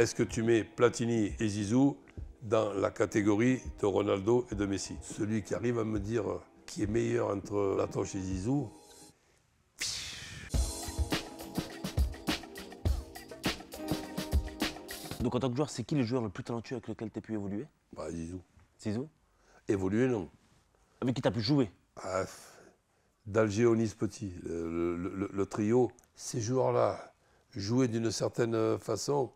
est-ce que tu mets Platini et Zizou dans la catégorie de Ronaldo et de Messi Celui qui arrive à me dire qui est meilleur entre Latoche et Zizou, Donc en tant que joueur, c'est qui le joueur le plus talentueux avec lequel tu as pu évoluer Bah Zizou. Zizou Évoluer, non. Avec qui tu as pu jouer ah, D'Algéonis Petit, le, le, trio. Ces joueurs-là jouaient d'une certaine façon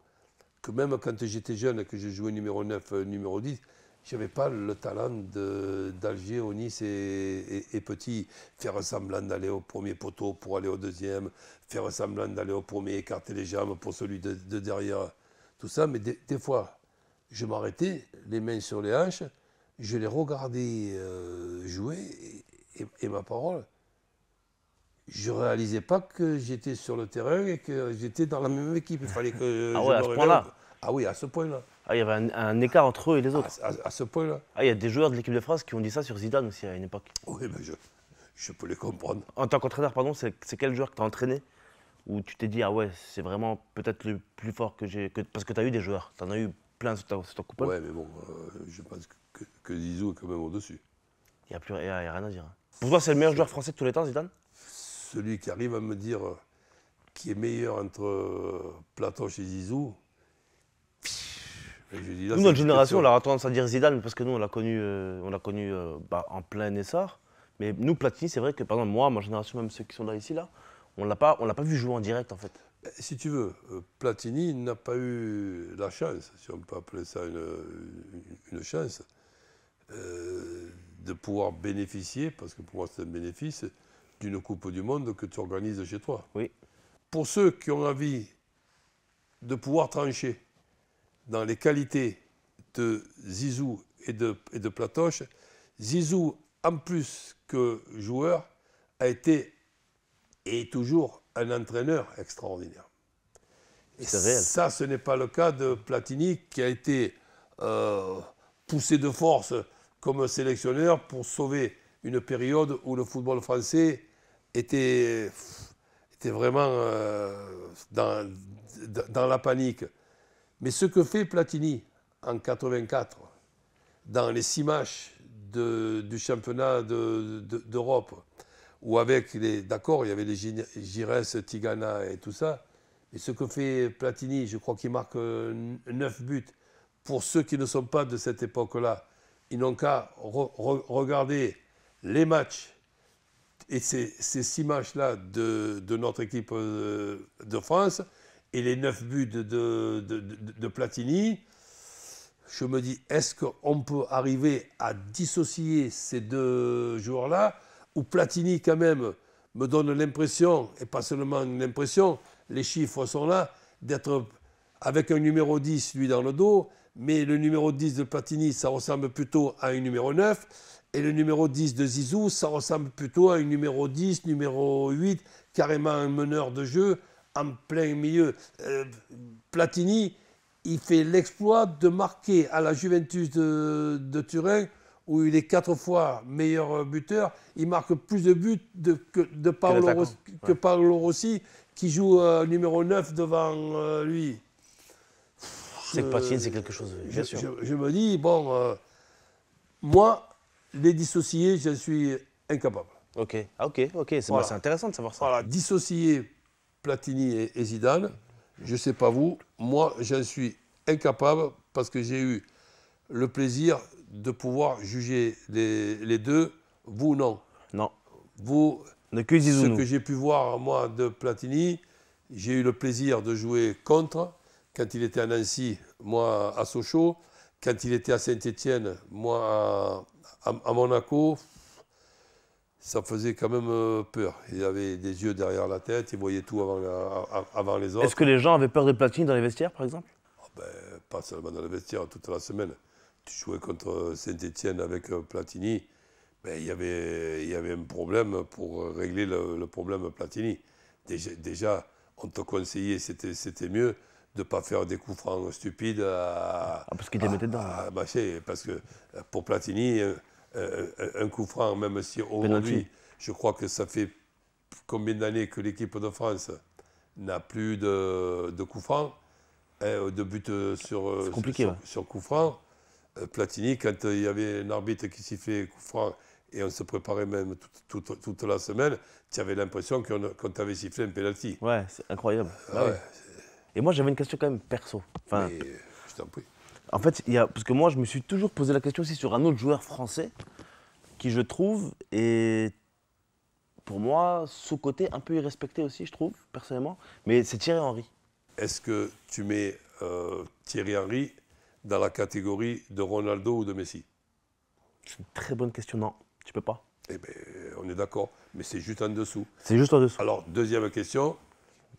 que même quand j'étais jeune, et que je jouais numéro 9, euh, numéro 10, je n'avais pas le talent d'Alger, Onis et, et, Petit. Faire semblant d'aller au premier poteau pour aller au deuxième, faire semblant d'aller au premier, écarter les jambes pour celui de, derrière, tout ça. Mais des, fois, je m'arrêtais, les mains sur les hanches, je les regardais euh, jouer et, ma parole, je réalisais pas que j'étais sur le terrain et que j'étais dans la même équipe. Il fallait que. ah je à ce point-là Ah oui, à ce point-là. Ah, il y avait un, écart entre eux et les autres. À, ce point-là. Ah, il y a des joueurs de l'équipe de France qui ont dit ça sur Zidane aussi à une époque. Oui, mais je, peux les comprendre. En tant qu'entraîneur, pardon, c'est quel joueur que tu as entraîné où tu t'es dit, ah ouais, c'est vraiment peut-être le plus fort que j'ai. parce que tu as eu des joueurs, tu en as eu plein sur ton sur ta mais bon, euh, je pense que, Zizou est quand même au-dessus. Il n'y a, plus rien à dire. Hein. Pour toi, c'est le meilleur joueur français de tous les temps, Zidane celui qui arrive à me dire euh, qui est meilleur entre euh, Platon chez Zizou, nous, notre génération, on a tendance à dire Zidane parce que nous, on l'a connu, euh, on l'a connu bah, en plein essor. Mais nous, Platini, c'est vrai que, par exemple, moi, ma génération, même ceux qui sont là ici, là, on l'a pas, on l'a pas vu jouer en direct, en fait. Si tu veux, Platini n'a pas eu la chance, si on peut appeler ça une, chance, de pouvoir bénéficier, parce que pour moi c'est un bénéfice, d'une Coupe du Monde que tu organises chez toi. Oui. Pour ceux qui ont envie de pouvoir trancher dans les qualités de Zizou et de, et de Platoche, Zizou, en plus que joueur, a été et est toujours un entraîneur extraordinaire. Et réel. ça, ce n'est pas le cas de Platini qui a été euh, poussé de force comme sélectionneur pour sauver une période où le football français était, était vraiment euh, dans, dans, la panique. Mais ce que fait Platini en 84, dans les six matchs du championnat d'Europe, où avec les, d'accord, il y avait les Gires, Tigana et tout ça, et ce que fait Platini, je crois qu'il marque euh, neuf buts. Pour ceux qui ne sont pas de cette époque-là, ils n'ont qu'à regarder les matchs et ces six matchs-là de, notre équipe euh, de France et les neuf buts de, de, Platini, je me dis, est-ce qu'on peut arriver à dissocier ces deux joueurs-là Ou Platini, quand même, me donne l'impression, et pas seulement l'impression, les chiffres sont là, d'être avec un numéro 10, lui, dans le dos, mais le numéro 10 de Platini, ça ressemble plutôt à un numéro 9. Et le numéro 10 de Zizou, ça ressemble plutôt à un numéro 10, numéro 8, carrément un meneur de jeu en plein milieu. Euh, Platini, il fait l'exploit de marquer à la Juventus de, Turin, où il est quatre fois meilleur buteur. Il marque plus de buts que, de Paolo, Rossi, qui joue euh, numéro 9 devant euh, lui. C'est que Platini, c'est quelque chose, bien sûr. je me dis, bon, moi, les dissocier, je suis incapable. Ok, ah, ok, ok, c'est intéressant de savoir ça. Voilà, dissocier Platini et, Zidane, je ne sais pas vous, moi j'en suis incapable parce que j'ai eu le plaisir de pouvoir juger les, deux, vous non. Non. Vous, que ce que j'ai pu voir moi de Platini, j'ai eu le plaisir de jouer contre quand il était à Nancy, moi à Sochaux, quand il était à Saint-Étienne, moi à à, Monaco, ça faisait quand même euh, peur. Il avait des yeux derrière la tête, il voyait tout euh, avant, les autres. Est-ce que les gens avaient peur de Platini dans les vestiaires, par exemple ah ben, Pas seulement dans les vestiaires, toute la semaine. Tu jouais contre Saint-Etienne avec euh, Platini, ben, il, y avait, il y avait un problème pour régler le, problème Platini. Déjà, on te conseillait, c'était mieux de ne pas faire des coups francs stupides à, ah, parce qu'il te dedans. c'est parce que pour Platini un coup franc, même si aujourd'hui, je crois que ça fait combien d'années que l'équipe de France n'a plus de, de coup franc, hein, de but euh, sur, euh, sur, coup franc. Euh, Platini, quand il y avait un arbitre qui sifflait coup franc et on se préparait même toute, la semaine, tu avais l'impression qu'on qu t'avait sifflé un penalty. Ouais, c'est incroyable. Ah bah et moi, j'avais une question quand même perso. je t'en prie. En fait, il y a, parce que moi, je me suis toujours posé la question aussi sur un autre joueur français qui, je trouve, est pour moi sous-côté, un peu irrespecté aussi, je trouve, personnellement. Mais c'est Thierry Henry. Est-ce que tu mets euh, Thierry Henry dans la catégorie de Ronaldo ou de Messi C'est une très bonne question. Non, tu peux pas. Eh bien, on est d'accord, mais c'est juste en dessous. C'est juste en dessous. Alors, deuxième question,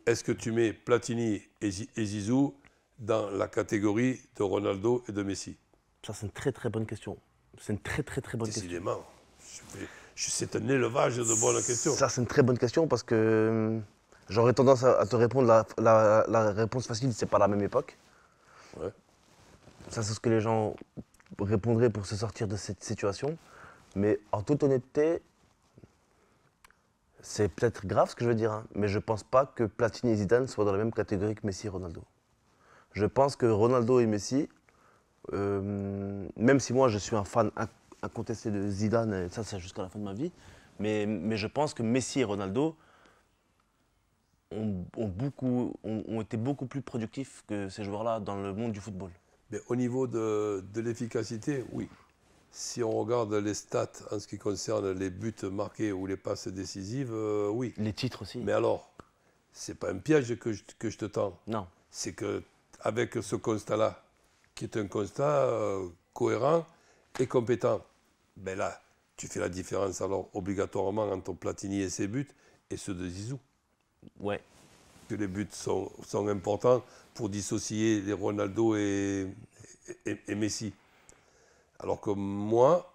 est-ce que tu mets Platini et Zizou dans la catégorie de Ronaldo et de Messi Ça, c'est une très très bonne question. C'est une très très très bonne Décidément. question. C'est un élevage de bonnes questions. Ça, c'est une très bonne question parce que euh, j'aurais tendance à, te répondre la, réponse facile, c'est pas la même époque. Ça, c'est ce que les gens répondraient pour se sortir de cette situation. Mais en toute honnêteté, c'est peut-être grave ce que je veux dire, hein, mais je pense pas que Platini et Zidane soient dans la même catégorie que Messi et Ronaldo. Je pense que Ronaldo et Messi, euh, même si moi je suis un fan incontesté de Zidane, et ça c'est jusqu'à la fin de ma vie, mais, mais, je pense que Messi et Ronaldo ont, beaucoup, ont, été beaucoup plus productifs que ces joueurs-là dans le monde du football. Mais au niveau de, l'efficacité, oui. Si on regarde les stats en ce qui concerne les buts marqués ou les passes décisives, euh, oui. Les titres aussi. Mais alors, ce n'est pas un piège que je, te tends. Non. C'est que avec ce constat-là, qui est un constat euh, cohérent et compétent. Mais ben là, tu fais la différence alors obligatoirement entre Platini et ses buts et ceux de Zizou. Ouais. Que les buts sont, importants pour dissocier les Ronaldo et, Messi. Alors que moi,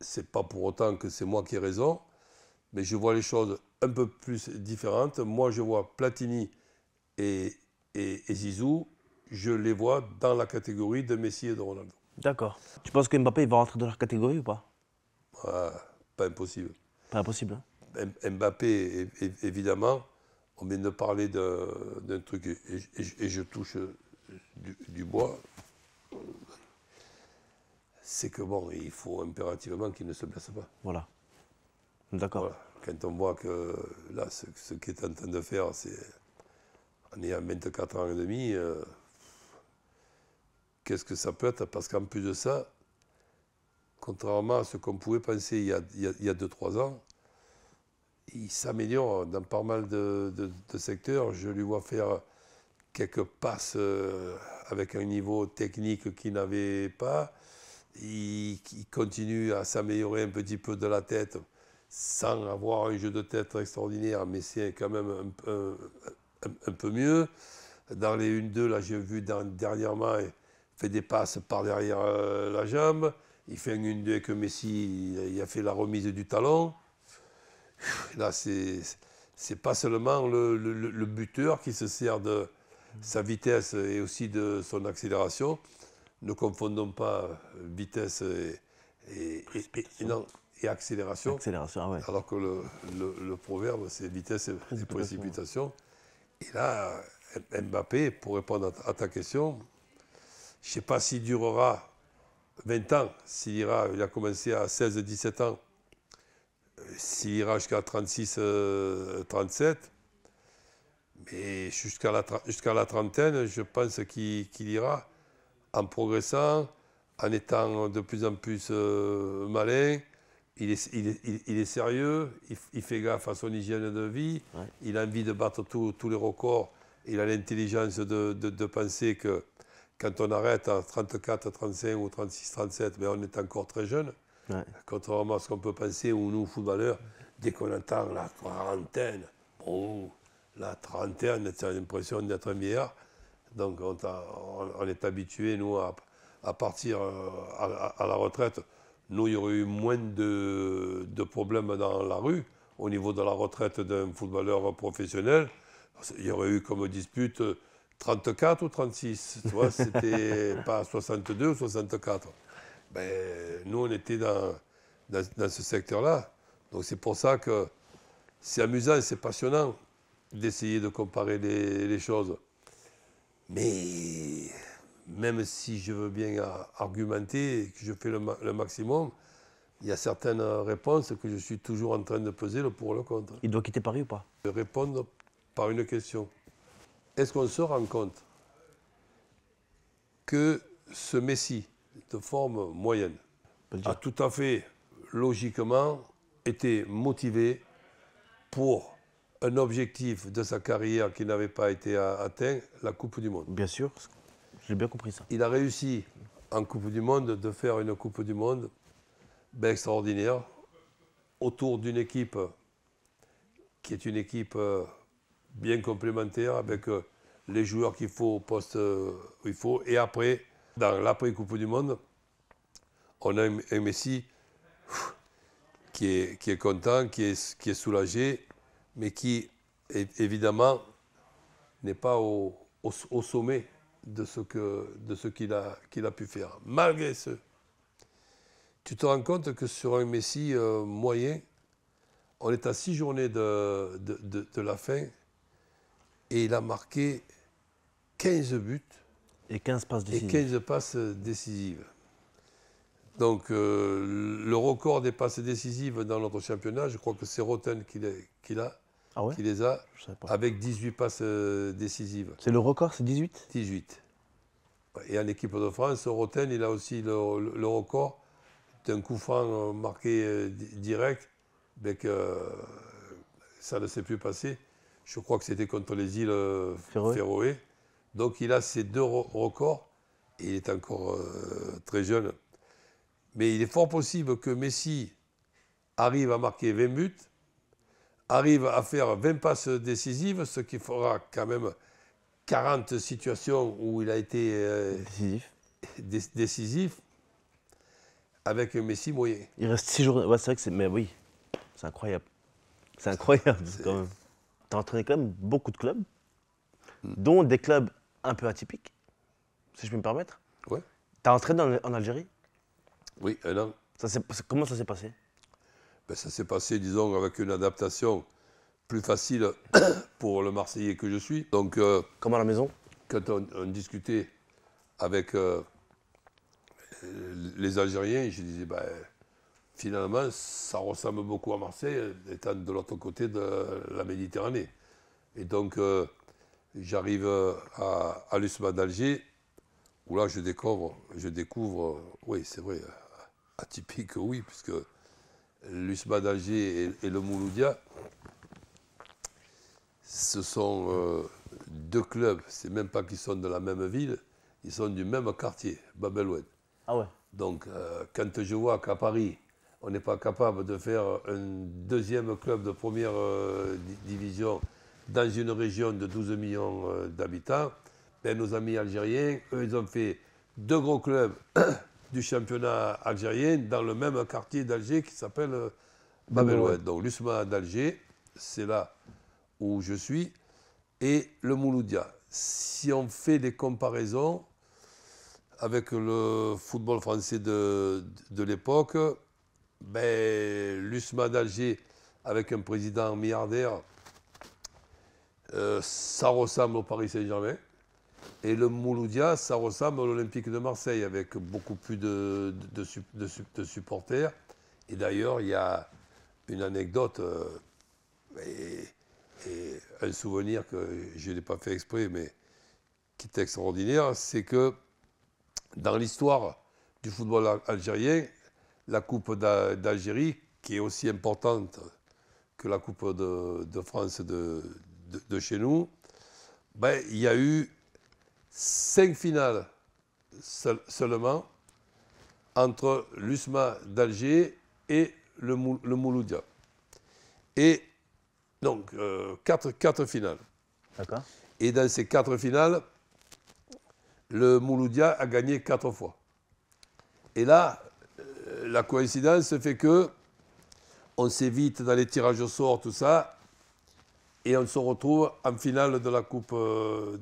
c'est pas pour autant que c'est moi qui ai raison, mais je vois les choses un peu plus différentes. Moi, je vois Platini et Zizou je les vois dans la catégorie de Messi et de Ronaldo. D'accord. Tu penses que Mbappé va rentrer dans leur catégorie ou pas ah, Pas impossible. Pas impossible. Hein Mbappé, évidemment, on vient de parler d'un truc et, je touche euh, du, bois. C'est que bon, il faut impérativement qu'il ne se blesse pas. Voilà. D'accord. Quand on voit que là, ce, qu'il est en train de faire, c'est on est à 24 ans et demi, euh, qu'est-ce que ça peut être Parce qu'en plus de ça, contrairement à ce qu'on pouvait penser il y a 2-3 ans, il s'améliore dans pas mal de, secteurs. Je lui vois faire quelques passes euh, avec un niveau technique qu'il n'avait pas. Il, continue à s'améliorer un petit peu de la tête sans avoir un jeu de tête extraordinaire, mais c'est quand même un, peu mieux. Dans les 1-2, là, j'ai vu dernièrement, fait des passes par derrière euh, la jambe. Il fait un 1-2 avec Messi, il a fait la remise du talon. Là, c'est n'est pas seulement le, buteur qui se sert de sa vitesse et aussi de son accélération. Ne confondons pas euh, vitesse et, accélération. Alors que le, le proverbe, c'est vitesse et précipitation. Et là, Mbappé, pour répondre à ta question, je ne sais pas s'il durera 20 ans, s'il ira, il a commencé à 16-17 ans, s'il ira jusqu'à 36-37, euh, mais jusqu'à la, trentaine, je pense qu'il ira en progressant, en étant de plus en plus euh, malin. Il est, sérieux, il, fait gaffe à son hygiène de vie, il a envie de battre tous les records, il a l'intelligence de penser que quand on arrête à 34, 35 ou 36, 37, mais on est encore très jeune. Contrairement à ce qu'on peut penser, ou nous, footballeurs, dès qu'on entend la quarantaine, bon, la trentaine, on a l'impression d'être un Donc on, est habitué, nous, à, partir euh, à, la retraite. Nous, il y aurait eu moins de, de problèmes dans la rue au niveau de la retraite d'un footballeur professionnel. Il y aurait eu comme dispute euh, 34 ou 36, tu vois, c'était pas 62 ou 64. Ben, nous, on était dans, dans, ce secteur-là. Donc c'est pour ça que c'est amusant, et c'est passionnant d'essayer de comparer les, choses. Mais même si je veux bien argumenter et que je fais le, maximum, il y a certaines réponses que je suis toujours en train de peser le pour le contre. Il doit quitter Paris ou pas Répondre par une question est-ce qu'on se rend compte que ce Messie de forme moyenne a tout à fait logiquement été motivé pour un objectif de sa carrière qui n'avait pas été atteint, la Coupe du Monde. Bien sûr, j'ai bien compris ça. Il a réussi en Coupe du Monde de faire une Coupe du Monde ben, extraordinaire autour d'une équipe qui est une équipe euh, bien complémentaire avec euh, les joueurs qu'il faut au poste euh, où il faut. Et après, dans l'après-Coupe du Monde, on a un, Messi qui est, qui est content, qui est, qui est soulagé, mais qui, évidemment, n'est pas au, au, sommet de ce qu'il a, qu'il a pu faire. Malgré ce, tu te rends compte que sur un Messi euh, moyen, on est à six journées de la fin et il a marqué 15 buts. Et 15 passes décisives. Et 15 passes décisives. Donc euh, le record des passes décisives dans notre championnat, je crois que c'est Roten qui, qui, a, ah qui les a, avec 18 passes euh, décisives. C'est le record, c'est 18 18. Et en équipe de France, Roten, il a aussi le, le record d'un coup franc euh, marqué direct, mais que ça ne s'est plus passé. Je crois que c'était contre les îles euh, Féroé. Donc il a ses deux records il est encore euh, très jeune. Mais il est fort possible que Messi arrive à marquer 20 buts, arrive à faire 20 passes décisives, ce qui fera quand même 40 situations où il a été euh, décisif. décisif. avec Messi moyen. Il reste 6 jours. c'est vrai Mais oui, c'est incroyable. C'est incroyable quand même tu as entraîné quand même beaucoup de clubs, hmm. dont des clubs un peu atypiques, si je peux me permettre. Ouais. Tu as entraîné en, Algérie Oui, un an. comment ça s'est passé ben, Ça s'est passé, disons, avec une adaptation plus facile pour le Marseillais que je suis. Donc, Comment euh, Comme à la maison Quand on, discutait avec euh, les Algériens, je disais, ben, finalement, ça ressemble beaucoup à Marseille, étant de l'autre côté de la Méditerranée. Et donc, euh, j'arrive à, l'USMA d'Alger, où là, je découvre, je découvre oui, c'est vrai, atypique, oui, puisque l'USMA d'Alger et, le Mouloudia, ce sont euh, deux clubs, c'est même pas qu'ils sont de la même ville, ils sont du même quartier, Oued. Ah ouais. Donc, euh, quand je vois qu'à Paris, on n'est pas capable de faire un deuxième club de première euh, division dans une région de 12 millions euh, d'habitants, ben, nos amis algériens, eux, ils ont fait deux gros clubs du championnat algérien dans le même quartier d'Alger qui s'appelle euh, Bab-el-Oued. Donc l'USMA d'Alger, c'est là où je suis, et le Mouloudia. Si on fait des comparaisons avec le football français de l'époque, ben, l'USMA d'Alger, avec un président milliardaire, euh, ça ressemble au Paris Saint-Germain. Et le Mouloudia, ça ressemble à l'Olympique de Marseille, avec beaucoup plus de, supporters. Et d'ailleurs, il y a une anecdote euh, et, et, un souvenir que je n'ai pas fait exprès, mais qui est extraordinaire, c'est que dans l'histoire du football algérien, la Coupe d'Algérie, qui est aussi importante que la Coupe de, France de, de, chez nous, ben, il y a eu cinq finales seulement entre l'USMA d'Alger et le, Mouloudia. Et donc, euh, quatre, finales. Et dans ces quatre finales, le Mouloudia a gagné quatre fois. Et là, la coïncidence fait que on s'évite dans les tirages au sort, tout ça, et on se retrouve en finale de la Coupe euh,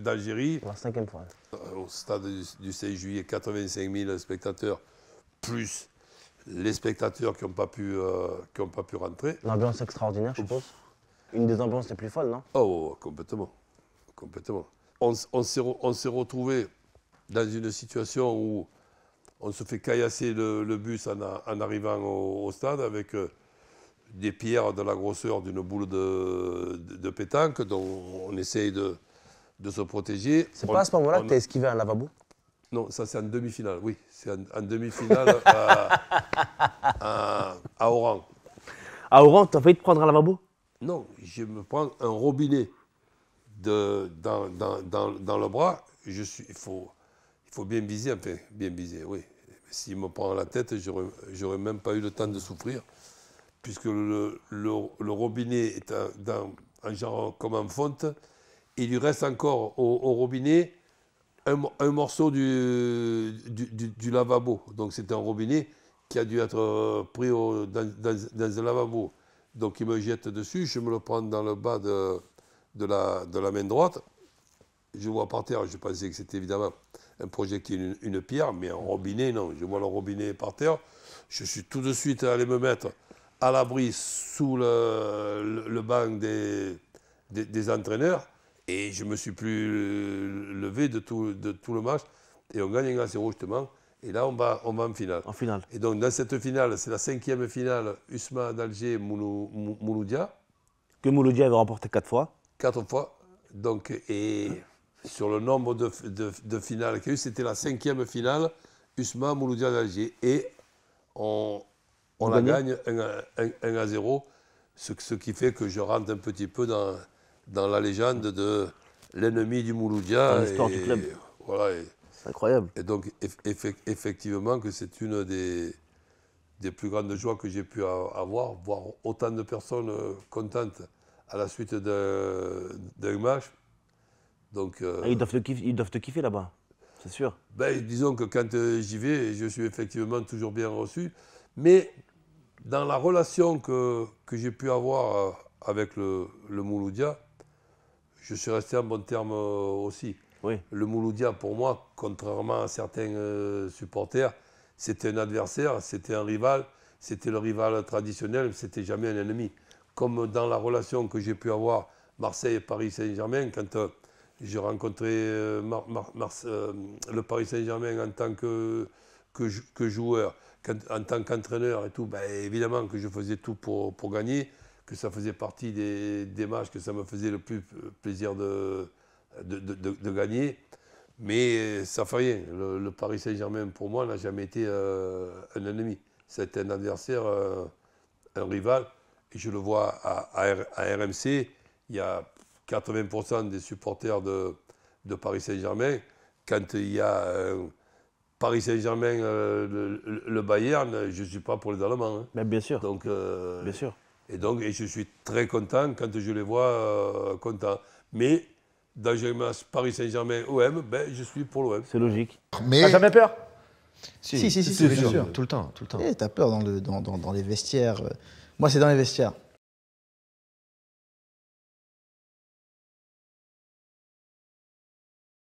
d'Algérie. La cinquième fois. Euh, au stade du 6 juillet, 85 000 spectateurs, plus les spectateurs qui n'ont pas, pu, euh, qui pas pu rentrer. L'ambiance extraordinaire, je pense. Une des ambiances les plus folles, non oh, oh, oh, complètement. complètement. On, on s'est retrouvé dans une situation où on se fait caillasser le, bus en, arrivant au, stade avec euh, des pierres de la grosseur d'une boule de, pétanque dont on essaye de, de se protéger. C'est pas à ce moment-là que tu as esquivé un lavabo Non, ça c'est en demi-finale, oui. C'est en, demi-finale à, Oran. À Oran, tu as failli te prendre un lavabo Non, je me prends un robinet dans, le bras. Je suis, il faut, faut bien viser, enfin, bien viser, oui. S'il me prend la tête, j'aurais même pas eu le temps de souffrir, puisque le, robinet est en, dans, genre comme en fonte. Il lui reste encore au, robinet un, morceau du, lavabo. Donc c'est un robinet qui a dû être euh, pris dans, un lavabo. Donc il me jette dessus, je me le prends dans le bas de, la, de la main droite. Je vois par terre, je pensais que c'était évidemment un projectile, une, une, pierre, mais un robinet, non. Je vois le robinet par terre. Je suis tout de suite allé me mettre à l'abri sous le, banc des, des, entraîneurs. Et je ne me suis plus levé de tout, de tout le match. Et on gagne un grand 0 justement. Et là, on va, on va en finale. En finale. Et donc, dans cette finale, c'est la cinquième finale Usman d'Alger, Mouloudia. Que Mouloudia avait remporté quatre fois. Quatre fois. Donc, et sur le nombre de, finales qu'il y a eu. C'était la cinquième finale, Usman Mouloudia d'Alger. Et on, la gagne 1 à, 0, ce, qui fait que je rentre un petit peu dans, dans la légende de l'ennemi du Mouloudia. l'histoire du club. c'est incroyable. Et donc, effectivement, que c'est une des, des plus grandes joies que j'ai pu avoir, voir autant de personnes euh, contentes à la suite d'un match, euh, ah, ils, doivent te kiffer, ils doivent kiffer là-bas, c'est sûr. Ben, disons que quand euh, j'y vais, je suis effectivement toujours bien reçu. Mais dans la relation que, que j'ai pu avoir euh, avec le, Mouloudia, je suis resté en bon terme aussi. Oui. Le Mouloudia, pour moi, contrairement à certains supporters, c'était un adversaire, c'était un rival, c'était le rival traditionnel, c'était jamais un ennemi. Comme dans la relation que j'ai pu avoir Marseille et Paris Saint-Germain, quand j'ai rencontré euh, euh, le Paris Saint-Germain en tant que, joueur, en tant qu'entraîneur et tout. Ben, évidemment que je faisais tout pour, gagner, que ça faisait partie des, matchs que ça me faisait le plus euh, plaisir de, gagner. Mais ça ne fait rien. Le, Paris Saint-Germain, pour moi, n'a jamais été un ennemi. C'était un adversaire, un rival. Et je le vois à, à RMC. Il y a 80% des supporters de, de Paris Saint-Germain, quand il y a euh, Paris Saint-Germain, euh, le, Bayern, je ne suis pas pour les Allemands. Hein. Mais bien sûr. Donc, euh, bien sûr. Et donc, et je suis très content quand je les vois contents. Mais dans Paris Saint-Germain OM, ben, je suis pour l'OM. C'est logique. Mais... T'as jamais peur si, si, si, Tout le temps, tout le temps. Eh, as peur dans, le, dans, dans, dans les vestiaires. Moi, c'est dans les vestiaires.